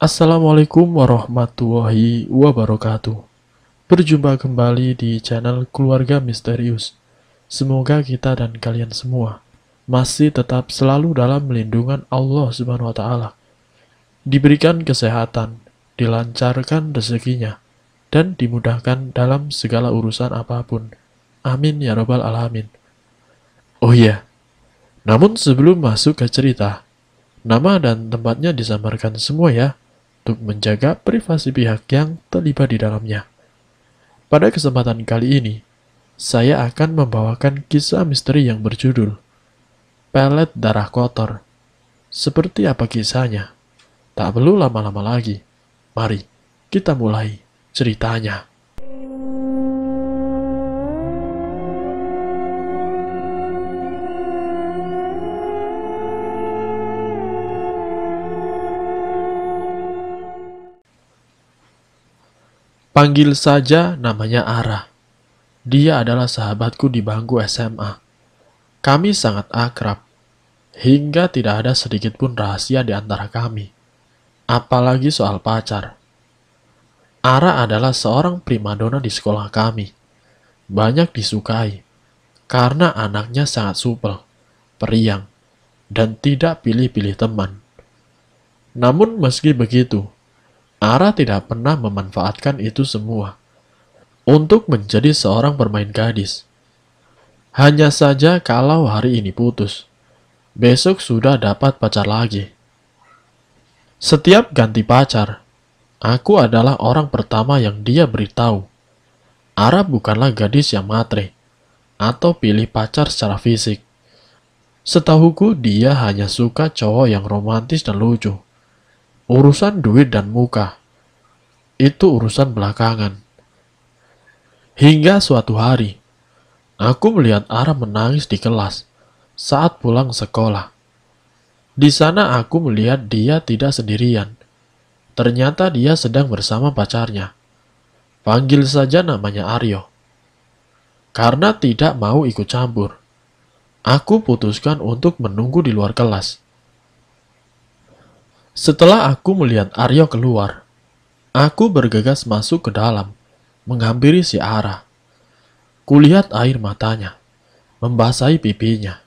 Assalamualaikum warahmatullahi wabarakatuh. Berjumpa kembali di channel Keluarga Misterius. Semoga kita dan kalian semua masih tetap selalu dalam lindungan Allah Subhanahu wa taala. Diberikan kesehatan, dilancarkan rezekinya, dan dimudahkan dalam segala urusan apapun. Amin ya robbal alamin. Oh iya. Namun sebelum masuk ke cerita, nama dan tempatnya disamarkan semua ya untuk menjaga privasi pihak yang terlibat di dalamnya. Pada kesempatan kali ini, saya akan membawakan kisah misteri yang berjudul Pelet Darah Kotor. Seperti apa kisahnya? Tak perlu lama-lama lagi. Mari kita mulai ceritanya. Panggil saja namanya Ara. Dia adalah sahabatku di bangku SMA. Kami sangat akrab, hingga tidak ada sedikit pun rahasia di antara kami. Apalagi soal pacar. Ara adalah seorang primadona di sekolah kami. Banyak disukai, karena anaknya sangat supel, periang, dan tidak pilih-pilih teman. Namun meski begitu, Ara tidak pernah memanfaatkan itu semua untuk menjadi seorang bermain gadis. Hanya saja kalau hari ini putus, besok sudah dapat pacar lagi. Setiap ganti pacar, aku adalah orang pertama yang dia beritahu. Arab bukanlah gadis yang matre atau pilih pacar secara fisik. Setahuku dia hanya suka cowok yang romantis dan lucu. Urusan duit dan muka itu urusan belakangan. Hingga suatu hari, aku melihat Ara menangis di kelas saat pulang sekolah. Di sana aku melihat dia tidak sendirian. Ternyata dia sedang bersama pacarnya. Panggil saja namanya Aryo. Karena tidak mau ikut campur, aku putuskan untuk menunggu di luar kelas. Setelah aku melihat Aryo keluar, aku bergegas masuk ke dalam, menghampiri si Ara. Kulihat air matanya, membasahi pipinya.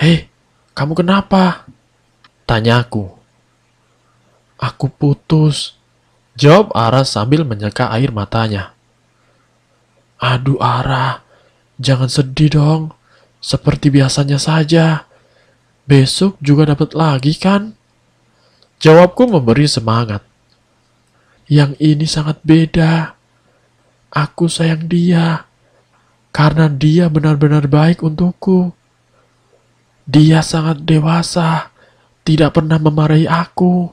Hei, kamu kenapa? Tanyaku. Aku putus. Jawab Ara sambil menyeka air matanya. Aduh Ara, jangan sedih dong. Seperti biasanya saja. Besok juga dapat lagi kan? Jawabku memberi semangat. Yang ini sangat beda. Aku sayang dia. Karena dia benar-benar baik untukku. Dia sangat dewasa. Tidak pernah memarahi aku.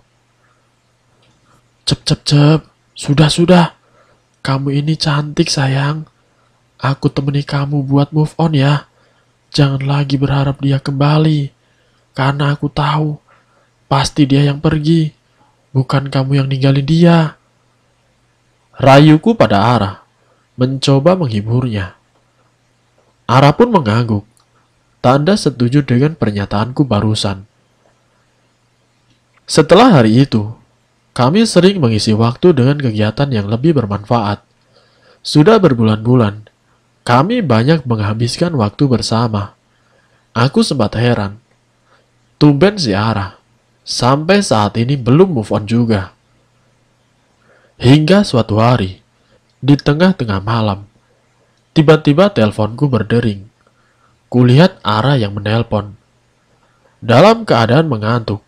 Cep, cep, cep. Sudah, sudah. Kamu ini cantik, sayang. Aku temani kamu buat move on ya. Jangan lagi berharap dia kembali karena aku tahu pasti dia yang pergi, bukan kamu yang ninggalin dia. Rayuku pada Ara, mencoba menghiburnya. Ara pun mengangguk, tanda setuju dengan pernyataanku barusan. Setelah hari itu, kami sering mengisi waktu dengan kegiatan yang lebih bermanfaat. Sudah berbulan-bulan, kami banyak menghabiskan waktu bersama. Aku sempat heran Tuben Siara ya, Sampai saat ini belum move on juga. Hingga suatu hari, di tengah-tengah malam, tiba-tiba teleponku berdering. Kulihat Ara yang menelpon. Dalam keadaan mengantuk,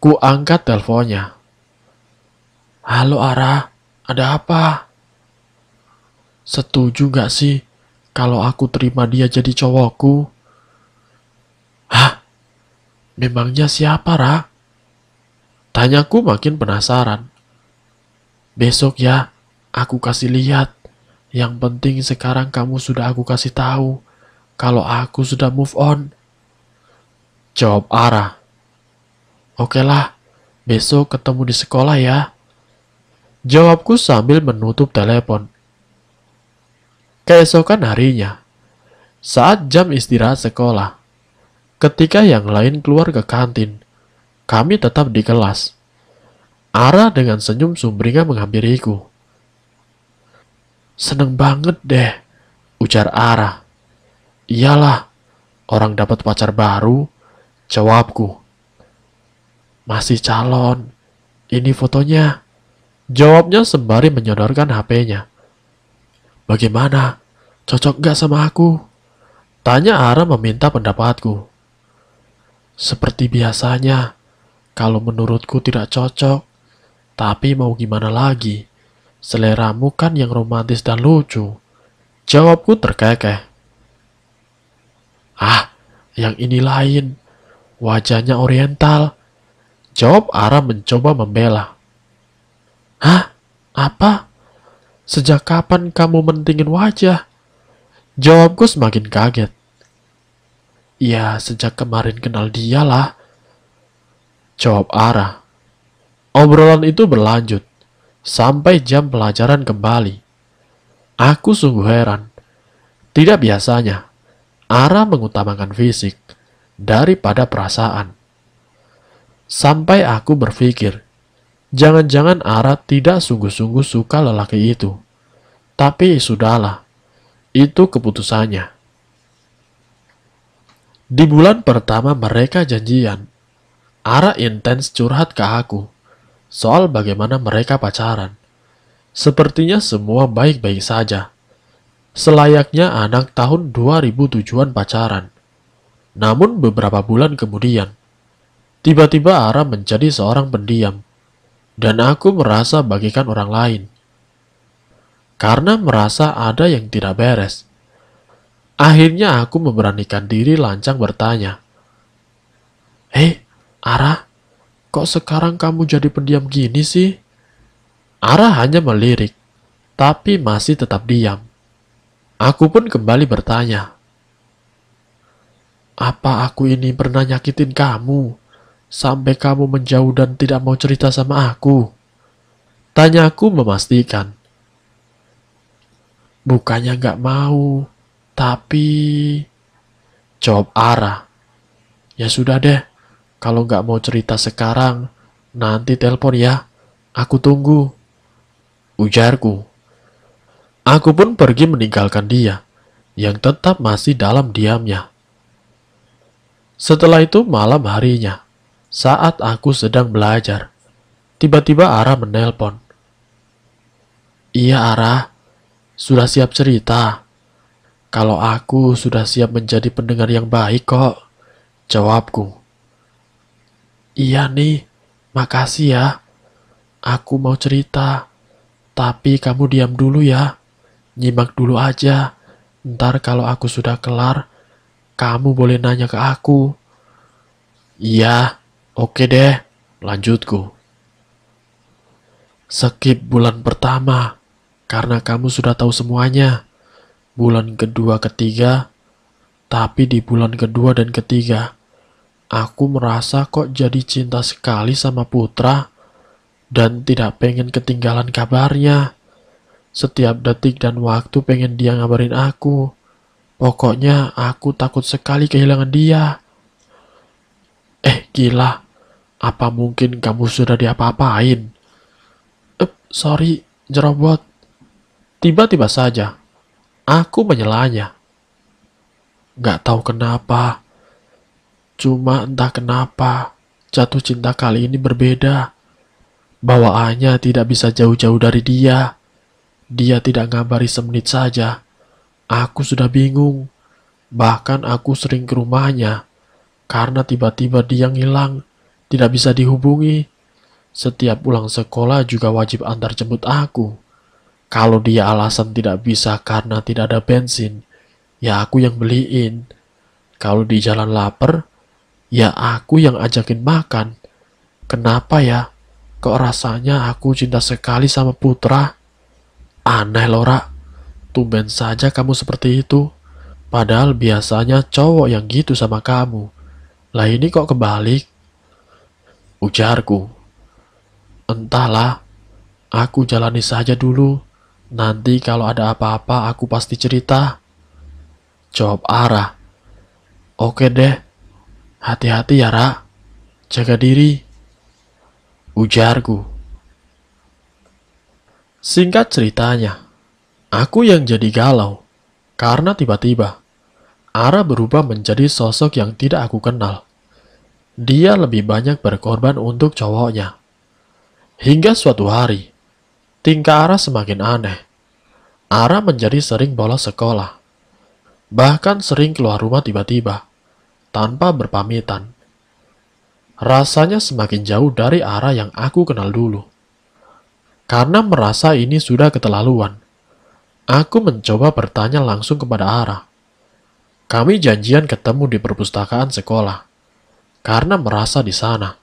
ku angkat teleponnya. Halo Ara, ada apa? Setuju gak sih kalau aku terima dia jadi cowokku? Memangnya siapa, Ra? Tanyaku makin penasaran. Besok ya, aku kasih lihat. Yang penting sekarang kamu sudah aku kasih tahu kalau aku sudah move on. Jawab Ara. Oke lah, besok ketemu di sekolah ya. Jawabku sambil menutup telepon. Keesokan harinya, saat jam istirahat sekolah, Ketika yang lain keluar ke kantin, kami tetap di kelas. Ara dengan senyum sumringah menghampiriku. Seneng banget deh, ujar Ara. Iyalah, orang dapat pacar baru, jawabku. Masih calon, ini fotonya. Jawabnya sembari menyodorkan HP-nya. Bagaimana? Cocok gak sama aku? Tanya Ara meminta pendapatku. Seperti biasanya, kalau menurutku tidak cocok. Tapi mau gimana lagi? Seleramu kan yang romantis dan lucu. Jawabku terkekeh. Ah, yang ini lain. Wajahnya oriental. Jawab Ara mencoba membela. Hah? Apa? Sejak kapan kamu mentingin wajah? Jawabku semakin kaget. Ya, sejak kemarin kenal dia lah. Jawab Ara. Obrolan itu berlanjut sampai jam pelajaran kembali. Aku sungguh heran. Tidak biasanya, Ara mengutamakan fisik daripada perasaan. Sampai aku berpikir, jangan-jangan Ara tidak sungguh-sungguh suka lelaki itu. Tapi sudahlah, itu keputusannya. Di bulan pertama mereka janjian. Ara intens curhat ke aku soal bagaimana mereka pacaran. Sepertinya semua baik-baik saja. Selayaknya anak tahun 2007 tujuan pacaran. Namun beberapa bulan kemudian, tiba-tiba Ara menjadi seorang pendiam. Dan aku merasa bagikan orang lain. Karena merasa ada yang tidak beres Akhirnya aku memberanikan diri lancang bertanya. Eh, Ara, kok sekarang kamu jadi pendiam gini sih? Ara hanya melirik, tapi masih tetap diam. Aku pun kembali bertanya. Apa aku ini pernah nyakitin kamu? Sampai kamu menjauh dan tidak mau cerita sama aku? Tanya aku memastikan. Bukannya gak mau, tapi, jawab Ara. Ya sudah deh, kalau nggak mau cerita sekarang, nanti telepon ya. Aku tunggu. Ujarku. Aku pun pergi meninggalkan dia, yang tetap masih dalam diamnya. Setelah itu malam harinya, saat aku sedang belajar, tiba-tiba Ara menelpon. Iya Ara, sudah siap cerita. Kalau aku sudah siap menjadi pendengar yang baik kok, jawabku. Iya nih, makasih ya. Aku mau cerita, tapi kamu diam dulu ya. Nyimak dulu aja. Ntar kalau aku sudah kelar, kamu boleh nanya ke aku. Iya, oke deh, lanjutku. Skip bulan pertama, karena kamu sudah tahu semuanya bulan kedua ketiga, tapi di bulan kedua dan ketiga, aku merasa kok jadi cinta sekali sama Putra dan tidak pengen ketinggalan kabarnya. Setiap detik dan waktu pengen dia ngabarin aku. Pokoknya aku takut sekali kehilangan dia. Eh gila, apa mungkin kamu sudah diapa-apain? Eh, sorry, jerobot. Tiba-tiba saja, Aku menyelanya. Gak tahu kenapa. Cuma entah kenapa, jatuh cinta kali ini berbeda. Bawaannya tidak bisa jauh-jauh dari dia. Dia tidak ngabari semenit saja. Aku sudah bingung. Bahkan aku sering ke rumahnya. Karena tiba-tiba dia ngilang. Tidak bisa dihubungi. Setiap pulang sekolah juga wajib antar jemput aku. Kalau dia alasan tidak bisa karena tidak ada bensin, ya aku yang beliin. Kalau di jalan lapar, ya aku yang ajakin makan. Kenapa ya? Kok rasanya aku cinta sekali sama Putra? Aneh Lora, tumben saja kamu seperti itu. Padahal biasanya cowok yang gitu sama kamu. Lah ini kok kebalik? Ujarku. Entahlah, aku jalani saja dulu. Nanti kalau ada apa-apa aku pasti cerita. Jawab Ara. Oke deh. Hati-hati ya, Ra. Jaga diri. Ujarku. Singkat ceritanya, aku yang jadi galau karena tiba-tiba Ara berubah menjadi sosok yang tidak aku kenal. Dia lebih banyak berkorban untuk cowoknya. Hingga suatu hari, Tingkah Ara semakin aneh. Ara menjadi sering bolos sekolah. Bahkan sering keluar rumah tiba-tiba, tanpa berpamitan. Rasanya semakin jauh dari Ara yang aku kenal dulu. Karena merasa ini sudah keterlaluan, aku mencoba bertanya langsung kepada Ara. Kami janjian ketemu di perpustakaan sekolah, karena merasa di sana,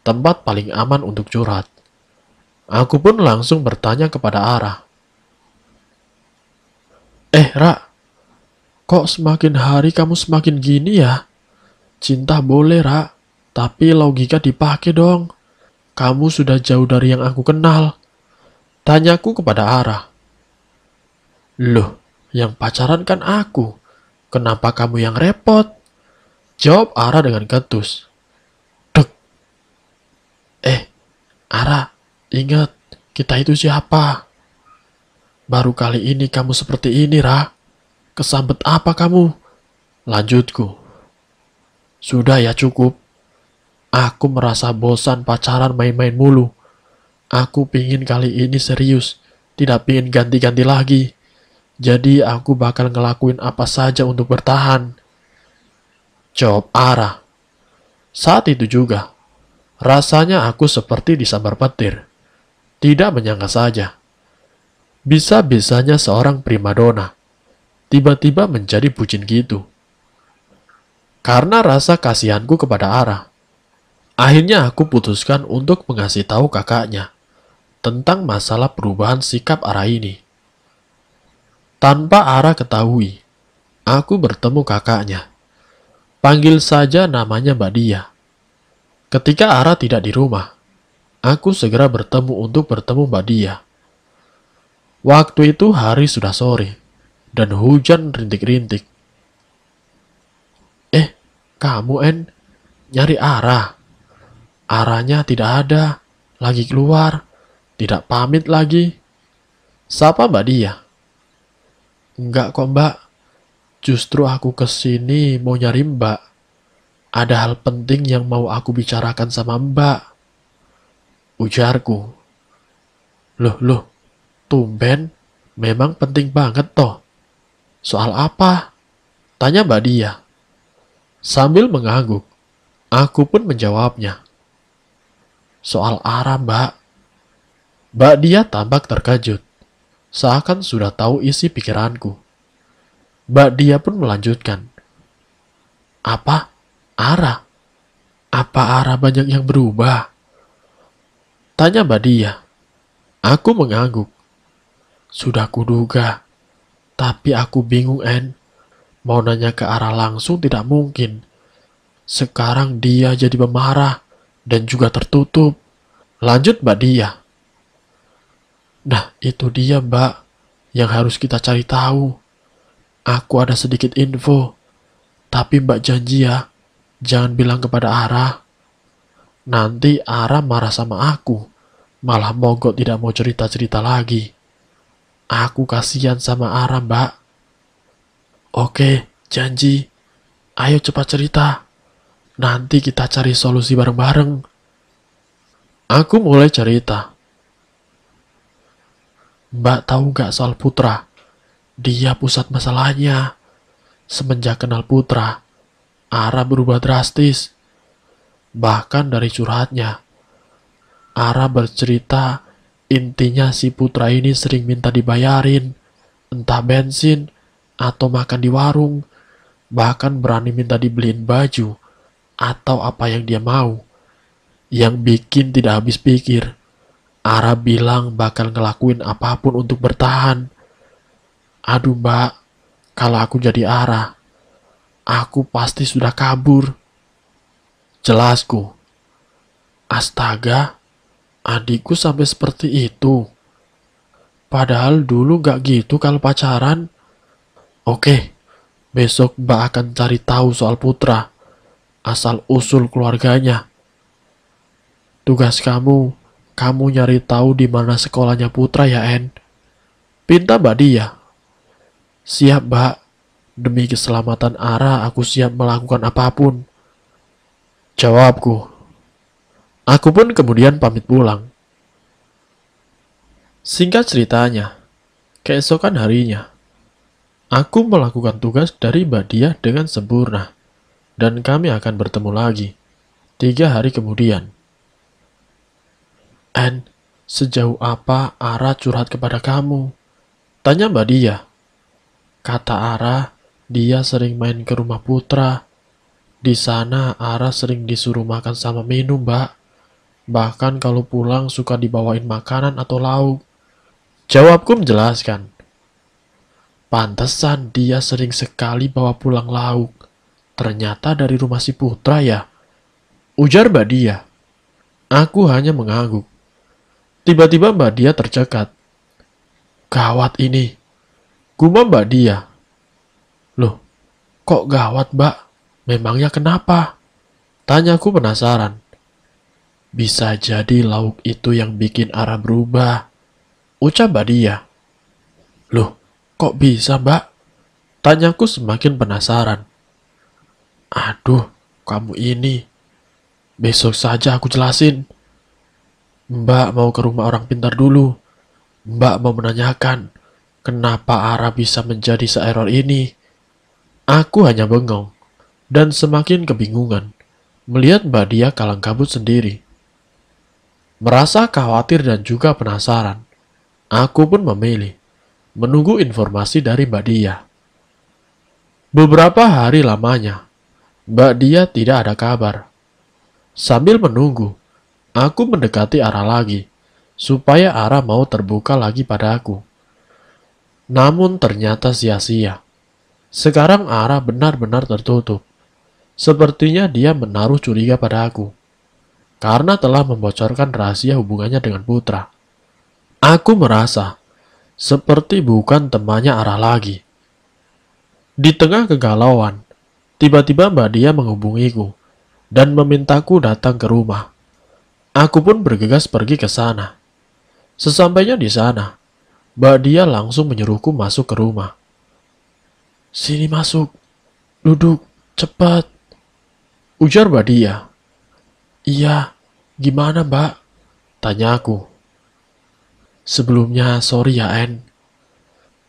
tempat paling aman untuk curhat. Aku pun langsung bertanya kepada Ara. Eh, Ra, kok semakin hari kamu semakin gini ya? Cinta boleh, Ra, tapi logika dipakai dong. Kamu sudah jauh dari yang aku kenal. Tanyaku kepada Ara. Loh, yang pacaran kan aku. Kenapa kamu yang repot? Jawab Ara dengan ketus. Dek. Eh, Ara, Ingat, kita itu siapa? Baru kali ini kamu seperti ini, Ra. Kesambet apa kamu? Lanjutku. Sudah ya cukup. Aku merasa bosan pacaran main-main mulu. Aku pingin kali ini serius, tidak pingin ganti-ganti lagi. Jadi aku bakal ngelakuin apa saja untuk bertahan. Jawab Ara. Saat itu juga, rasanya aku seperti disambar petir. Tidak menyangka saja. Bisa-bisanya seorang primadona tiba-tiba menjadi bucin gitu. Karena rasa kasihanku kepada Ara, akhirnya aku putuskan untuk mengasih tahu kakaknya tentang masalah perubahan sikap Ara ini. Tanpa Ara ketahui, aku bertemu kakaknya. Panggil saja namanya Mbak Dia. Ketika Ara tidak di rumah, Aku segera bertemu untuk bertemu Mbak Dia. Waktu itu hari sudah sore, dan hujan rintik-rintik. Eh, kamu, En, nyari arah. Arahnya tidak ada, lagi keluar, tidak pamit lagi. Siapa Mbak Dia? Enggak kok, Mbak. Justru aku kesini mau nyari Mbak. Ada hal penting yang mau aku bicarakan sama Mbak. Ujarku. Loh, loh, tumben, memang penting banget toh. Soal apa? Tanya Mbak Dia. Sambil mengangguk, aku pun menjawabnya. Soal arah, Mbak. Mbak Dia tampak terkejut, seakan sudah tahu isi pikiranku. Mbak Dia pun melanjutkan. Apa? Arah? Apa arah banyak yang berubah? Tanya Mbak Dia. Aku mengangguk. Sudah kuduga. Tapi aku bingung, En. Mau nanya ke arah langsung tidak mungkin. Sekarang dia jadi pemarah dan juga tertutup. Lanjut Mbak Dia. Nah, itu dia Mbak yang harus kita cari tahu. Aku ada sedikit info. Tapi Mbak janji ya, jangan bilang kepada Arah. Nanti Ara marah sama aku. Malah mogok tidak mau cerita-cerita lagi. Aku kasihan sama Ara, mbak. Oke, janji. Ayo cepat cerita. Nanti kita cari solusi bareng-bareng. Aku mulai cerita. Mbak tahu gak soal Putra? Dia pusat masalahnya. Semenjak kenal Putra, Ara berubah drastis bahkan dari curhatnya. Ara bercerita intinya si putra ini sering minta dibayarin, entah bensin atau makan di warung, bahkan berani minta dibeliin baju atau apa yang dia mau. Yang bikin tidak habis pikir. Ara bilang bakal ngelakuin apapun untuk bertahan. Aduh mbak, kalau aku jadi Ara, aku pasti sudah kabur. Jelasku. Astaga, adikku sampai seperti itu. Padahal dulu gak gitu kalau pacaran. Oke, besok Mbak akan cari tahu soal Putra, asal-usul keluarganya. Tugas kamu, kamu nyari tahu di mana sekolahnya Putra ya, En. Pinta Mbak dia. Siap, Mbak. Demi keselamatan Ara, aku siap melakukan apapun. Jawabku. Aku pun kemudian pamit pulang. Singkat ceritanya, keesokan harinya, aku melakukan tugas dari Badia dengan sempurna, dan kami akan bertemu lagi tiga hari kemudian. And sejauh apa Ara curhat kepada kamu? Tanya Mbak Badia. Kata Ara, dia sering main ke rumah Putra di sana Ara sering disuruh makan sama minum, Mbak. Bahkan kalau pulang suka dibawain makanan atau lauk. Jawabku menjelaskan. Pantesan dia sering sekali bawa pulang lauk. Ternyata dari rumah si putra ya. Ujar Mbak Dia. Aku hanya mengangguk. Tiba-tiba Mbak Dia tercekat. Gawat ini. Gumam Mbak Dia. Loh, kok gawat Mbak? Memangnya kenapa? Tanyaku penasaran. Bisa jadi lauk itu yang bikin arah berubah. Ucap Mbak Dia. Loh, kok bisa mbak? Tanyaku semakin penasaran. Aduh, kamu ini. Besok saja aku jelasin. Mbak mau ke rumah orang pintar dulu. Mbak mau menanyakan, kenapa Ara bisa menjadi seeror ini? Aku hanya bengong dan semakin kebingungan melihat Mbak Dia kalang kabut sendiri. Merasa khawatir dan juga penasaran, aku pun memilih menunggu informasi dari Mbak Dia. Beberapa hari lamanya, Mbak Dia tidak ada kabar. Sambil menunggu, aku mendekati arah lagi, supaya arah mau terbuka lagi pada aku. Namun ternyata sia-sia. Sekarang arah benar-benar tertutup. Sepertinya dia menaruh curiga pada aku, karena telah membocorkan rahasia hubungannya dengan putra. Aku merasa seperti bukan temannya arah lagi. Di tengah kegalauan, tiba-tiba Mbak Dia menghubungiku dan memintaku datang ke rumah. Aku pun bergegas pergi ke sana. Sesampainya di sana, Mbak Dia langsung menyuruhku masuk ke rumah. Sini masuk, duduk, cepat. Ujar Badia. Iya, gimana mbak? Tanya aku. Sebelumnya sorry ya En.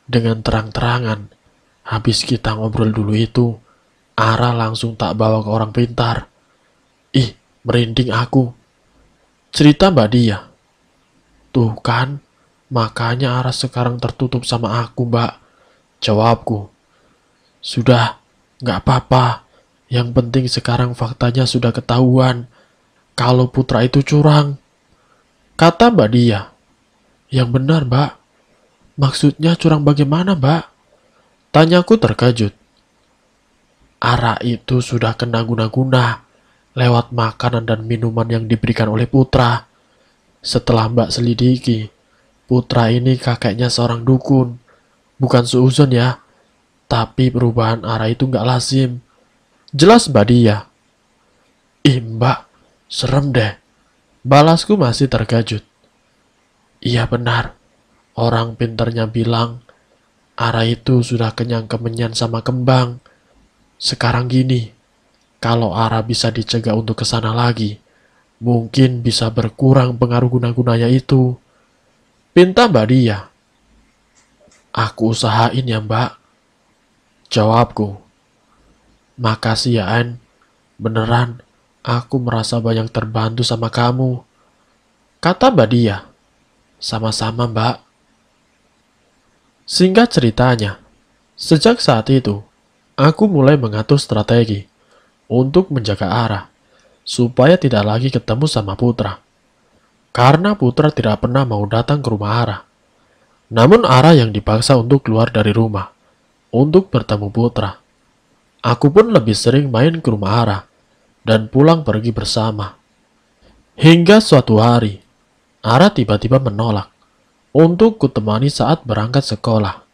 Dengan terang-terangan, habis kita ngobrol dulu itu, Ara langsung tak bawa ke orang pintar. Ih, merinding aku. Cerita Mbak Dia. Tuh kan, makanya Ara sekarang tertutup sama aku, Mbak. Jawabku. Sudah, gak apa-apa. Yang penting sekarang faktanya sudah ketahuan kalau putra itu curang. Kata Mbak Dia. Yang benar, Mbak. Maksudnya curang bagaimana, Mbak? Tanyaku terkejut. Ara itu sudah kena guna-guna lewat makanan dan minuman yang diberikan oleh putra. Setelah Mbak selidiki, putra ini kakeknya seorang dukun. Bukan seuzon ya, tapi perubahan arah itu nggak lazim. Jelas Badia. Ih mbak, serem deh. Balasku masih terkejut. Iya benar, orang pinternya bilang, Ara itu sudah kenyang kemenyan sama kembang. Sekarang gini, kalau Ara bisa dicegah untuk kesana lagi, mungkin bisa berkurang pengaruh guna-gunanya itu. Pinta Mbak Dia. Aku usahain ya Mbak. Jawabku. Makasih ya An. Beneran, aku merasa banyak terbantu sama kamu. Kata Mbak Dia. Sama-sama Mbak. Singkat ceritanya, sejak saat itu, aku mulai mengatur strategi untuk menjaga arah, supaya tidak lagi ketemu sama Putra. Karena Putra tidak pernah mau datang ke rumah Ara. Namun Ara yang dipaksa untuk keluar dari rumah, untuk bertemu Putra. Aku pun lebih sering main ke rumah Ara dan pulang pergi bersama. Hingga suatu hari, Ara tiba-tiba menolak untuk kutemani saat berangkat sekolah.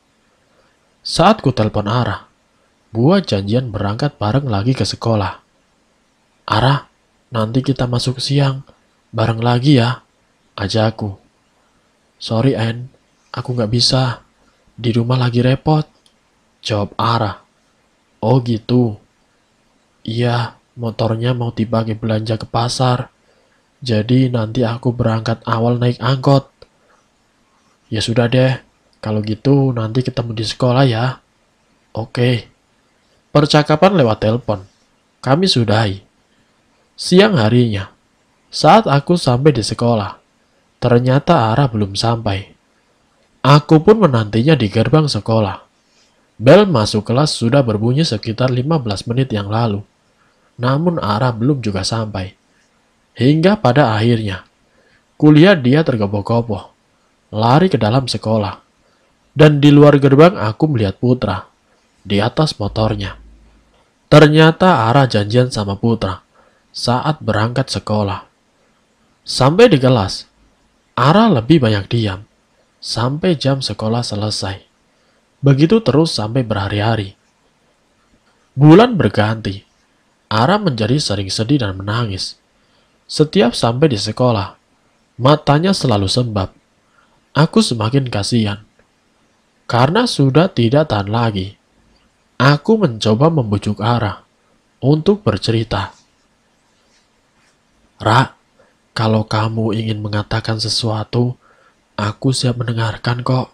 Saat kutelpon Ara, buat janjian berangkat bareng lagi ke sekolah. Ara, nanti kita masuk siang, bareng lagi ya, ajakku. Sorry, Anne, aku nggak bisa. Di rumah lagi repot, jawab Ara. Oh gitu. Iya, motornya mau dibagi belanja ke pasar. Jadi nanti aku berangkat awal naik angkot. Ya sudah deh, kalau gitu nanti ketemu di sekolah ya. Oke. Percakapan lewat telepon. Kami sudahi. Siang harinya, saat aku sampai di sekolah, ternyata arah belum sampai. Aku pun menantinya di gerbang sekolah. Bel masuk kelas sudah berbunyi sekitar 15 menit yang lalu. Namun Ara belum juga sampai. Hingga pada akhirnya, kuliah dia tergopoh-gopoh. Lari ke dalam sekolah. Dan di luar gerbang aku melihat Putra. Di atas motornya. Ternyata Ara janjian sama Putra saat berangkat sekolah. Sampai di kelas, Ara lebih banyak diam sampai jam sekolah selesai. Begitu terus sampai berhari-hari. Bulan berganti. Ara menjadi sering sedih dan menangis. Setiap sampai di sekolah, matanya selalu sembab. Aku semakin kasihan. Karena sudah tidak tahan lagi. Aku mencoba membujuk Ara untuk bercerita. Ra, kalau kamu ingin mengatakan sesuatu, aku siap mendengarkan kok.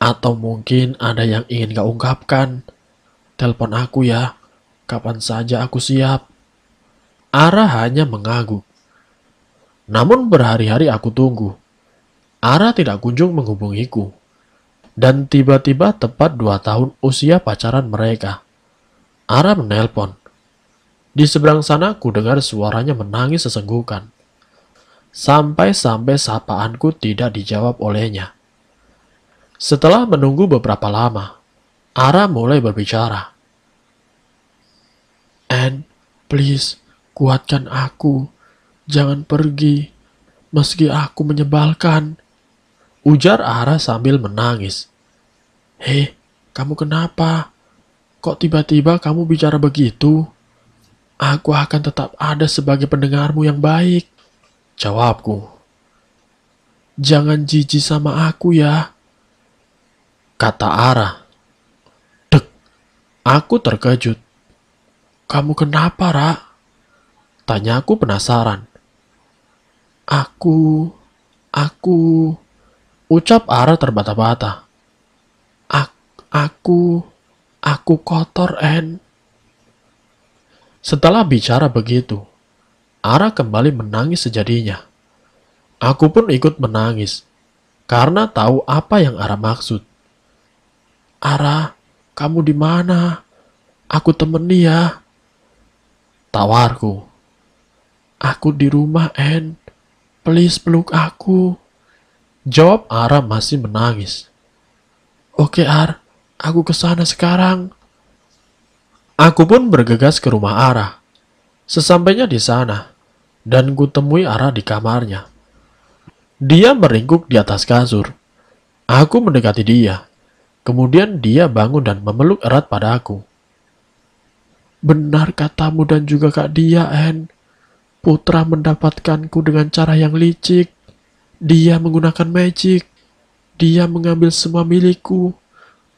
Atau mungkin ada yang ingin kau ungkapkan. Telepon aku ya, kapan saja aku siap. Ara hanya mengangguk. Namun berhari-hari aku tunggu. Ara tidak kunjung menghubungiku. Dan tiba-tiba tepat dua tahun usia pacaran mereka. Ara menelpon. Di seberang sana ku dengar suaranya menangis sesenggukan. Sampai-sampai sapaanku tidak dijawab olehnya. Setelah menunggu beberapa lama, Ara mulai berbicara. And please, kuatkan aku. Jangan pergi, meski aku menyebalkan. Ujar Ara sambil menangis. Hei, kamu kenapa? Kok tiba-tiba kamu bicara begitu? Aku akan tetap ada sebagai pendengarmu yang baik. Jawabku. Jangan jijik sama aku ya kata Ara. Dek, aku terkejut. Kamu kenapa, Ra? Tanya aku penasaran. Aku, aku, ucap Ara terbata-bata. aku, aku kotor, En. Setelah bicara begitu, Ara kembali menangis sejadinya. Aku pun ikut menangis, karena tahu apa yang Ara maksud. Ara, kamu di mana? Aku temeni ya. Tawarku. Aku di rumah, En. Please peluk aku. Jawab Ara masih menangis. Oke, Ar. Aku ke sana sekarang. Aku pun bergegas ke rumah Ara. Sesampainya di sana, dan ku temui Ara di kamarnya. Dia meringkuk di atas kasur. Aku mendekati dia Kemudian dia bangun dan memeluk erat pada aku. Benar katamu dan juga Kak Dia, En. Putra mendapatkanku dengan cara yang licik. Dia menggunakan magic. Dia mengambil semua milikku,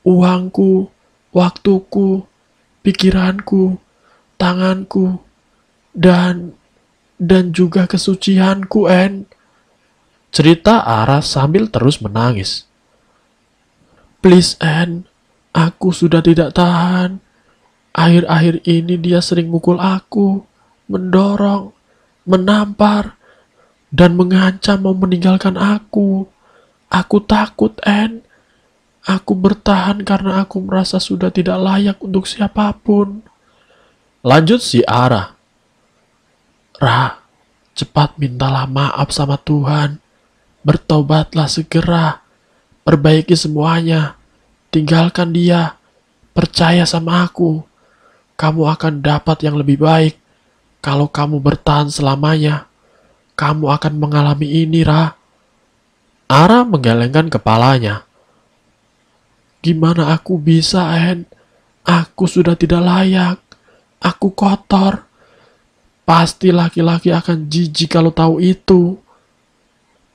uangku, waktuku, pikiranku, tanganku, dan dan juga kesucianku, En. Cerita Ara sambil terus menangis. Please Anne, aku sudah tidak tahan. Akhir-akhir ini dia sering mukul aku, mendorong, menampar, dan mengancam mau meninggalkan aku. Aku takut, Anne. Aku bertahan karena aku merasa sudah tidak layak untuk siapapun. Lanjut si Ara. Ra, cepat mintalah maaf sama Tuhan. Bertobatlah segera Perbaiki semuanya. Tinggalkan dia. Percaya sama aku. Kamu akan dapat yang lebih baik. Kalau kamu bertahan selamanya, kamu akan mengalami ini, Ra. Ara menggelengkan kepalanya. Gimana aku bisa, En? Aku sudah tidak layak. Aku kotor. Pasti laki-laki akan jijik kalau tahu itu.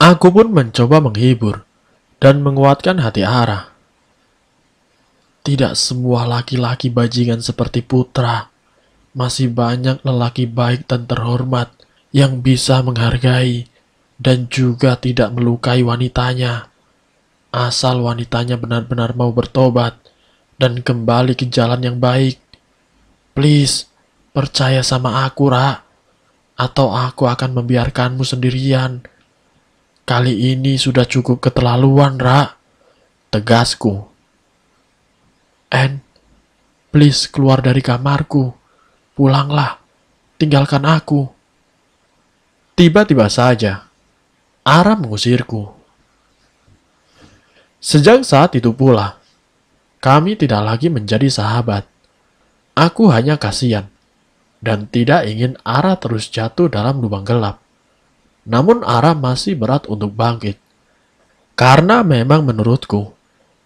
Aku pun mencoba menghibur dan menguatkan hati Ara. Tidak semua laki-laki bajingan seperti Putra, masih banyak lelaki baik dan terhormat yang bisa menghargai dan juga tidak melukai wanitanya. Asal wanitanya benar-benar mau bertobat dan kembali ke jalan yang baik. Please, percaya sama aku, Ra. Atau aku akan membiarkanmu sendirian Kali ini sudah cukup keterlaluan, Ra. Tegasku. En, please keluar dari kamarku. Pulanglah. Tinggalkan aku. Tiba-tiba saja, Ara mengusirku. Sejak saat itu pula, kami tidak lagi menjadi sahabat. Aku hanya kasihan dan tidak ingin Ara terus jatuh dalam lubang gelap. Namun Ara masih berat untuk bangkit. Karena memang menurutku,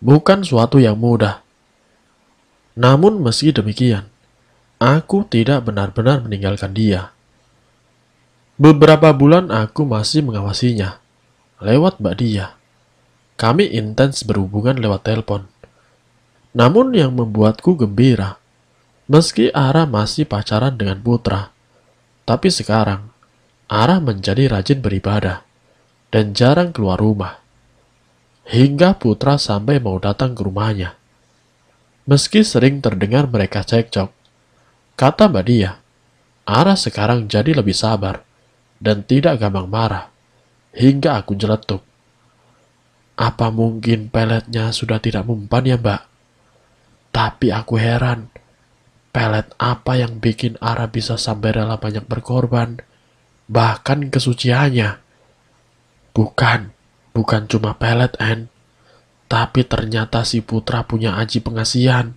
bukan suatu yang mudah. Namun meski demikian, aku tidak benar-benar meninggalkan dia. Beberapa bulan aku masih mengawasinya, lewat Mbak Dia. Kami intens berhubungan lewat telepon. Namun yang membuatku gembira, meski Ara masih pacaran dengan Putra, tapi sekarang Arah menjadi rajin beribadah dan jarang keluar rumah. Hingga putra sampai mau datang ke rumahnya. Meski sering terdengar mereka cekcok, kata Mbak Dia, Ara sekarang jadi lebih sabar dan tidak gampang marah hingga aku jeletuk. Apa mungkin peletnya sudah tidak mempan ya mbak? Tapi aku heran, pelet apa yang bikin Ara bisa sampai rela banyak berkorban bahkan kesuciannya. Bukan, bukan cuma pelet, En. Tapi ternyata si putra punya aji pengasihan.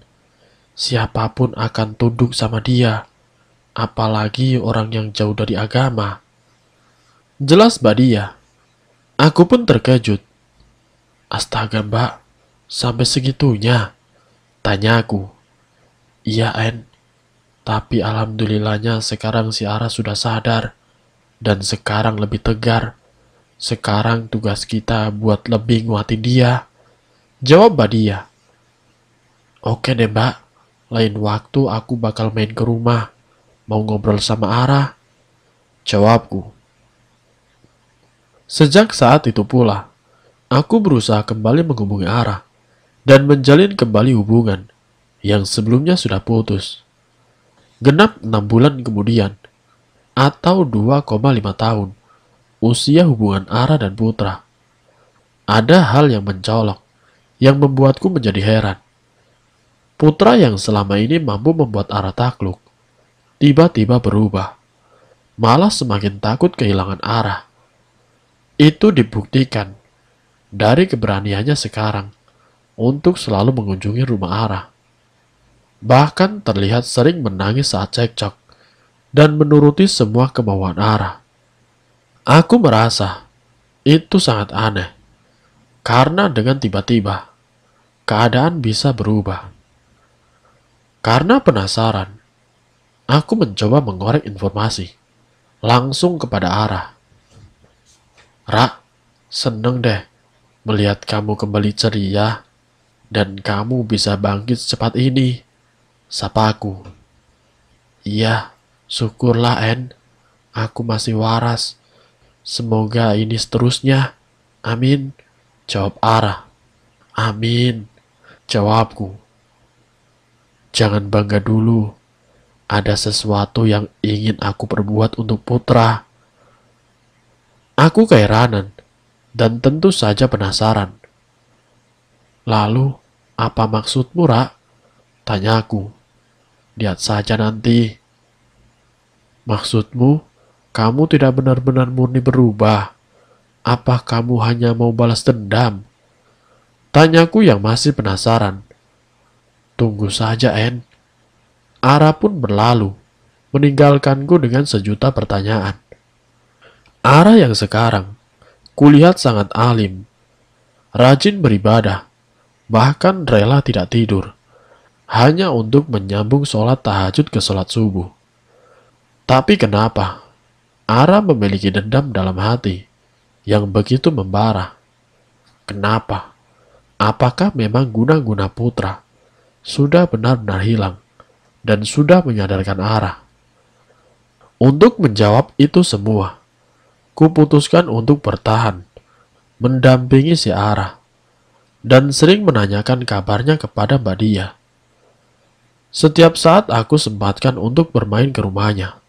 Siapapun akan tunduk sama dia, apalagi orang yang jauh dari agama. Jelas Mbak Dia. Aku pun terkejut. Astaga Mbak, sampai segitunya? Tanya aku. Iya En, tapi alhamdulillahnya sekarang si Ara sudah sadar dan sekarang lebih tegar. Sekarang tugas kita buat lebih nguatin dia. Jawab Badia. Dia. Oke deh Mbak, lain waktu aku bakal main ke rumah. Mau ngobrol sama Ara? Jawabku. Sejak saat itu pula, aku berusaha kembali menghubungi Ara dan menjalin kembali hubungan yang sebelumnya sudah putus. Genap enam bulan kemudian, atau 2,5 tahun, usia hubungan Ara dan Putra. Ada hal yang mencolok, yang membuatku menjadi heran. Putra yang selama ini mampu membuat Ara takluk, tiba-tiba berubah. Malah semakin takut kehilangan Ara. Itu dibuktikan dari keberaniannya sekarang untuk selalu mengunjungi rumah ara Bahkan terlihat sering menangis saat cekcok dan menuruti semua kemauan Ara. Aku merasa itu sangat aneh, karena dengan tiba-tiba keadaan bisa berubah. Karena penasaran, aku mencoba mengorek informasi langsung kepada Ara. Ra, seneng deh melihat kamu kembali ceria dan kamu bisa bangkit secepat ini. Sapaku. Iya, Syukurlah, En. Aku masih waras. Semoga ini seterusnya. Amin. Jawab Ara. Amin. Jawabku. Jangan bangga dulu. Ada sesuatu yang ingin aku perbuat untuk putra. Aku keheranan dan tentu saja penasaran. Lalu, apa maksudmu, Tanya Tanyaku. Lihat saja nanti. Maksudmu, kamu tidak benar-benar murni berubah? Apa kamu hanya mau balas dendam? Tanyaku yang masih penasaran. Tunggu saja, En. Ara pun berlalu, meninggalkanku dengan sejuta pertanyaan. Ara yang sekarang, kulihat sangat alim, rajin beribadah, bahkan rela tidak tidur, hanya untuk menyambung sholat tahajud ke sholat subuh. Tapi kenapa? Ara memiliki dendam dalam hati yang begitu membara. Kenapa? Apakah memang guna-guna putra sudah benar-benar hilang dan sudah menyadarkan Ara? Untuk menjawab itu semua, kuputuskan untuk bertahan, mendampingi si Ara, dan sering menanyakan kabarnya kepada Mbak Dia. Setiap saat aku sempatkan untuk bermain ke rumahnya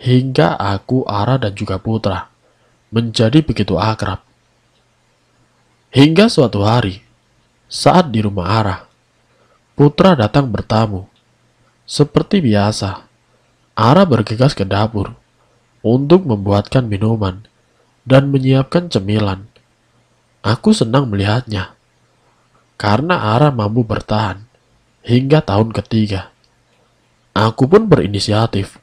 hingga aku, Ara, dan juga Putra menjadi begitu akrab. Hingga suatu hari, saat di rumah Ara, Putra datang bertamu. Seperti biasa, Ara bergegas ke dapur untuk membuatkan minuman dan menyiapkan cemilan. Aku senang melihatnya karena Ara mampu bertahan hingga tahun ketiga. Aku pun berinisiatif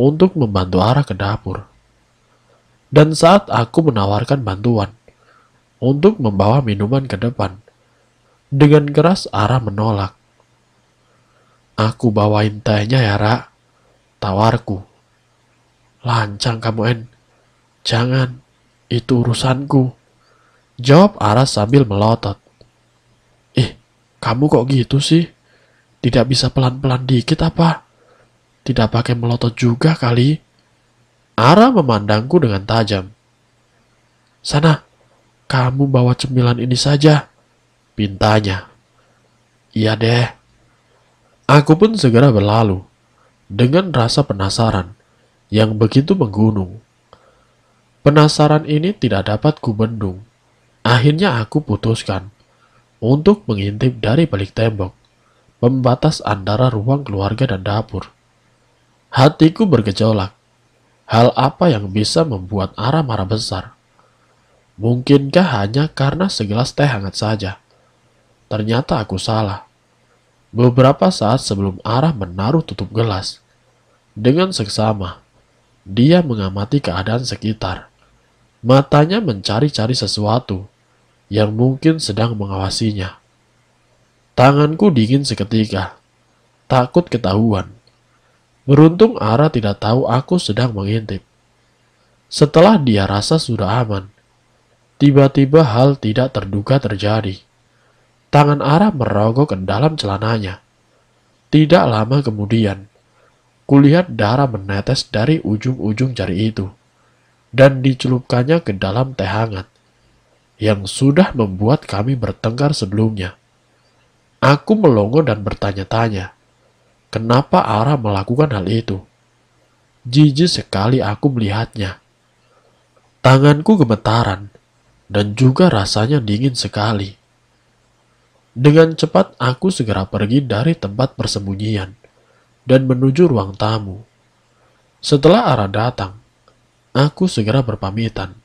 untuk membantu arah ke dapur. Dan saat aku menawarkan bantuan untuk membawa minuman ke depan, dengan keras arah menolak. Aku bawain tehnya ya, Ra. Tawarku. Lancang kamu, En. Jangan. Itu urusanku. Jawab arah sambil melotot. Ih, kamu kok gitu sih? Tidak bisa pelan-pelan dikit apa? Tidak pakai melotot juga kali. Ara memandangku dengan tajam. Sana, kamu bawa cemilan ini saja. Pintanya. Iya deh. Aku pun segera berlalu. Dengan rasa penasaran. Yang begitu menggunung. Penasaran ini tidak dapat kubendung. Akhirnya aku putuskan untuk mengintip dari balik tembok, pembatas antara ruang keluarga dan dapur. Hatiku bergejolak. Hal apa yang bisa membuat Ara marah besar? Mungkinkah hanya karena segelas teh hangat saja? Ternyata aku salah. Beberapa saat sebelum Ara menaruh tutup gelas, dengan seksama, dia mengamati keadaan sekitar. Matanya mencari-cari sesuatu yang mungkin sedang mengawasinya. Tanganku dingin seketika, takut ketahuan. Beruntung Ara tidak tahu aku sedang mengintip. Setelah dia rasa sudah aman, tiba-tiba hal tidak terduga terjadi. Tangan Ara merogoh ke dalam celananya. Tidak lama kemudian, kulihat darah menetes dari ujung-ujung jari itu dan dicelupkannya ke dalam teh hangat yang sudah membuat kami bertengkar sebelumnya. Aku melongo dan bertanya-tanya, Kenapa Ara melakukan hal itu? Jijik sekali aku melihatnya. Tanganku gemetaran dan juga rasanya dingin sekali. Dengan cepat aku segera pergi dari tempat persembunyian dan menuju ruang tamu. Setelah Ara datang, aku segera berpamitan